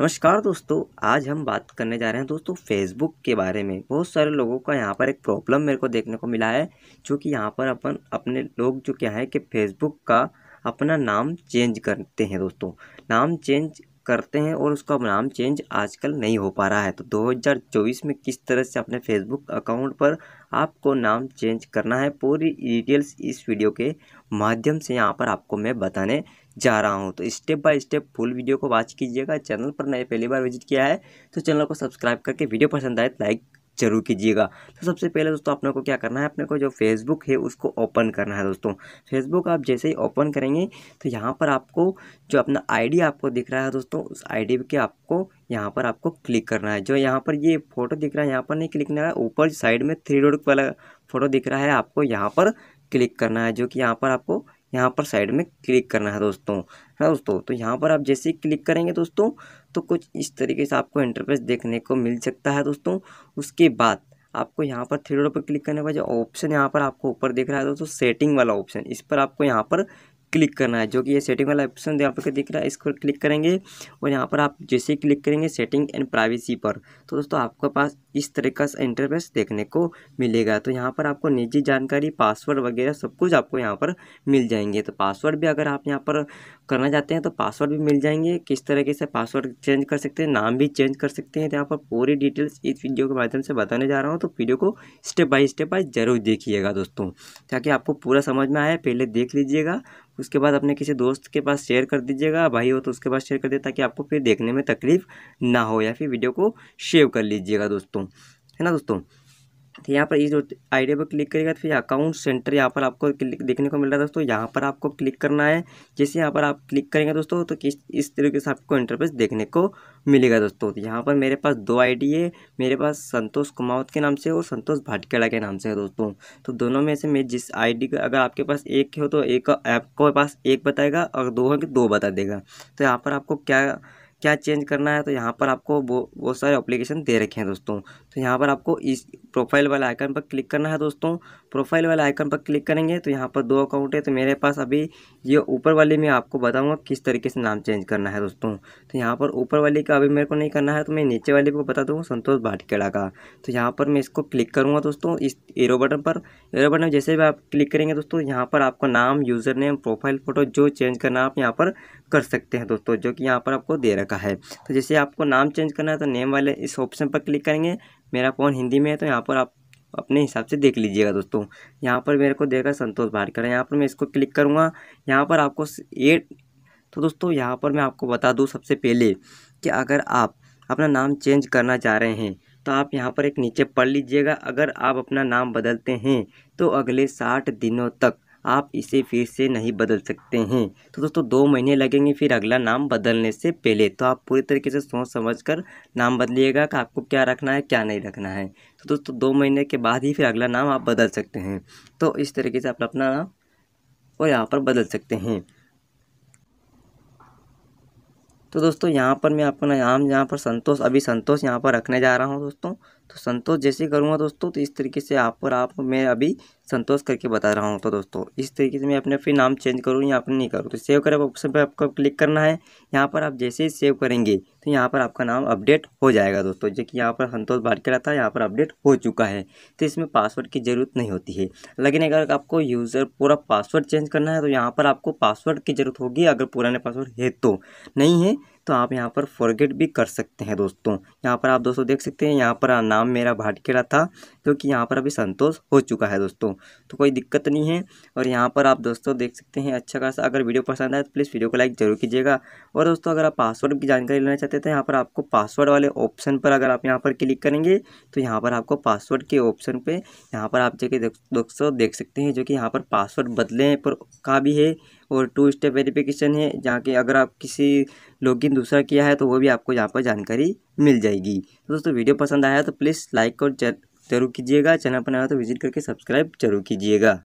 नमस्कार दोस्तों आज हम बात करने जा रहे हैं दोस्तों फेसबुक के बारे में बहुत सारे लोगों का यहाँ पर एक प्रॉब्लम मेरे को देखने को मिला है जो कि यहाँ पर अपन अपने लोग जो क्या है कि फेसबुक का अपना नाम चेंज करते हैं दोस्तों नाम चेंज करते हैं और उसका नाम चेंज आजकल नहीं हो पा रहा है तो 2024 में किस तरह से अपने फेसबुक अकाउंट पर आपको नाम चेंज करना है पूरी डिटेल्स इस वीडियो के माध्यम से यहाँ पर आपको मैं बताने जा रहा हूँ तो step by step full video को वॉच कीजिएगा चैनल पर नए पहली बार विजिट किया है तो चैनल को सब्सक्राइब करके वीडियो पसंद आए लाइक तो जरूर कीजिएगा तो सबसे पहले दोस्तों अपने को क्या करना है अपने को जो फेसबुक है उसको ओपन करना है दोस्तों फेसबुक आप जैसे ही ओपन करेंगे तो यहाँ पर आपको जो अपना आईडी आपको दिख रहा है दोस्तों उस आईडी के आपको यहाँ पर आपको क्लिक करना है जो यहाँ पर ये फोटो दिख रहा है यहाँ पर नहीं क्लिक करना है ऊपर साइड में थ्री रोड वाला फोटो दिख रहा है आपको यहाँ पर क्लिक करना है जो कि यहाँ पर आपको यहाँ पर साइड में क्लिक करना है दोस्तों है दोस्तों तो यहाँ पर आप जैसे ही क्लिक करेंगे दोस्तों तो कुछ इस तरीके से आपको इंटरफेस देखने को मिल सकता है दोस्तों उसके बाद आपको यहाँ पर थ्री डॉट पर क्लिक करने का जो ऑप्शन यहाँ पर आपको ऊपर दिख रहा है दोस्तों सेटिंग वाला ऑप्शन इस पर आपको यहाँ पर क्लिक करना है जो कि ये सेटिंग वाला ऑप्शन यहाँ पर दिख रहा है इसको क्लिक करेंगे और यहाँ पर आप जैसे ही क्लिक करेंगे सेटिंग एंड प्राइवेसी पर तो दोस्तों आपके पास इस तरह का इंटरफेस देखने को मिलेगा तो यहाँ पर आपको निजी जानकारी पासवर्ड वगैरह सब कुछ आपको यहाँ पर मिल जाएंगे तो पासवर्ड भी अगर आप यहाँ पर करना चाहते हैं तो पासवर्ड भी मिल जाएंगे किस तरीके से पासवर्ड चेंज कर सकते हैं नाम भी चेंज कर सकते हैं तो यहाँ पर पूरी डिटेल्स इस वीडियो के माध्यम से बताने जा रहा हूँ तो वीडियो को स्टेप बाय स्टेप बाय जरूर देखिएगा दोस्तों ताकि आपको पूरा समझ में आए पहले देख लीजिएगा उसके बाद अपने किसी दोस्त के पास शेयर कर दीजिएगा भाई हो तो उसके पास शेयर कर दे ताकि आपको फिर देखने में तकलीफ ना हो या फिर वीडियो को सेव कर लीजिएगा दोस्तों है ना दोस्तों तो यहाँ पर ये जो आइडिया पर क्लिक करेगा तो फिर अकाउंट सेंटर यहाँ पर आपको क्लिक देखने को मिल रहा है दोस्तों यहाँ पर आपको क्लिक करना है जैसे यहाँ पर आप क्लिक करेंगे दोस्तों तो किस इस तरीके से आपको इंटरफेस देखने को मिलेगा दोस्तों तो यहाँ पर मेरे पास दो आईडी है मेरे पास संतोष कुमावत के नाम से और संतोष भाटकेला के नाम से है दोस्तों तो दोनों में से मैं जिस आई का अगर आपके पास एक हो तो एक आपको पास एक बताएगा और दो है कि दो बता देगा तो यहाँ पर आपको क्या क्या चेंज करना है तो यहाँ पर आपको बहुत सारे अप्लीकेशन दे रखे हैं दोस्तों तो यहाँ पर आपको इस प्रोफाइल वाले आइकन पर क्लिक करना है दोस्तों प्रोफाइल वाले आइकन पर क्लिक करेंगे तो यहाँ पर दो अकाउंट है तो मेरे पास अभी ये ऊपर वाले में आपको बताऊँगा किस तरीके से नाम चेंज करना है दोस्तों तो यहाँ पर ऊपर वाले का अभी मेरे को नहीं करना है तो मैं नीचे वाले को बता दूँगा संतोष भाटखेड़ा का तो यहाँ पर मैं इसको क्लिक करूँगा दोस्तों इस एरो बटन पर एरो बटन जैसे भी आप क्लिक करेंगे दोस्तों यहाँ पर आपका नाम यूज़र नेम प्रोफाइल फ़ोटो जो चेंज करना है आप यहाँ पर कर सकते हैं दोस्तों जो कि यहाँ पर आपको दे रखा है तो जैसे आपको नाम चेंज करना है तो नेम वाले इस ऑप्शन पर क्लिक करेंगे मेरा फ़ोन हिंदी में है तो यहाँ पर आप अपने हिसाब से देख लीजिएगा दोस्तों यहाँ पर मेरे को देगा संतोष भारकर यहाँ पर मैं इसको क्लिक करूँगा यहाँ पर आपको एट तो दोस्तों यहाँ पर मैं आपको बता दूँ सबसे पहले कि अगर आप अपना नाम चेंज करना चाह रहे हैं तो आप यहाँ पर एक नीचे पढ़ लीजिएगा अगर आप अपना नाम बदलते हैं तो अगले साठ दिनों तक आप इसे फिर से नहीं बदल सकते हैं तो दोस्तों दो महीने लगेंगे फिर अगला नाम बदलने से पहले तो आप पूरी तरीके से सोच समझ कर नाम बदलिएगा कि आपको क्या रखना है क्या नहीं रखना है तो दोस्तों दो महीने के बाद ही फिर अगला नाम आप बदल सकते हैं तो इस तरीके से आप अपना नाम और यहाँ पर बदल सकते हैं तो दोस्तों यहाँ पर मैं अपना नाम यहाँ पर संतोष अभी संतोष यहाँ पर रखने जा रहा हूँ दोस्तों तो संतोष जैसे करूँगा दोस्तों तो इस तरीके से आप पर आप मैं अभी संतोष करके बता रहा हूँ तो दोस्तों इस तरीके से मैं अपने फिर नाम चेंज करूँ या अपने नहीं करूँ तो सेव करें ऑप्शन पर आपको क्लिक करना है यहाँ पर आप जैसे ही सेव करेंगे तो यहाँ पर आपका नाम अपडेट हो जाएगा दोस्तों जो कि यहाँ पर संतोष के रहता है यहाँ पर अपडेट हो चुका है तो इसमें पासवर्ड की ज़रूरत नहीं होती है लेकिन अगर आपको यूज़र पूरा पासवर्ड चेंज करना है तो यहाँ पर आपको पासवर्ड की ज़रूरत होगी अगर पुराने पासवर्ड है तो नहीं है तो आप यहाँ पर फॉरगेट भी कर सकते हैं दोस्तों यहाँ पर आप दोस्तों देख सकते हैं यहाँ पर नाम मेरा भाटकेड़ा था क्योंकि यहाँ पर अभी संतोष हो चुका है दोस्तों तो कोई दिक्कत नहीं है और यहाँ पर आप दोस्तों देख सकते हैं अच्छा खासा अगर वीडियो पसंद आए तो प्लीज़ वीडियो को लाइक जरूर कीजिएगा और दोस्तों अगर आप पासवर्ड की जानकारी लेना चाहते हैं यहाँ पर आपको पासवर्ड वाले ऑप्शन पर अगर आप यहाँ पर क्लिक करेंगे तो यहाँ पर आपको पासवर्ड के ऑप्शन पर यहाँ पर आप जगह दोस्तों देख सकते हैं जो कि यहाँ पर पासवर्ड बदले पर का भी है और टू स्टेप वेरिफिकेशन है जहाँ के अगर आप किसी लॉगिन दूसरा किया है तो वो भी आपको यहाँ पर जानकारी मिल जाएगी तो दोस्तों वीडियो पसंद आया तो प्लीज़ लाइक और जरूर कीजिएगा चैनल पर आया तो विजिट करके सब्सक्राइब जरूर कीजिएगा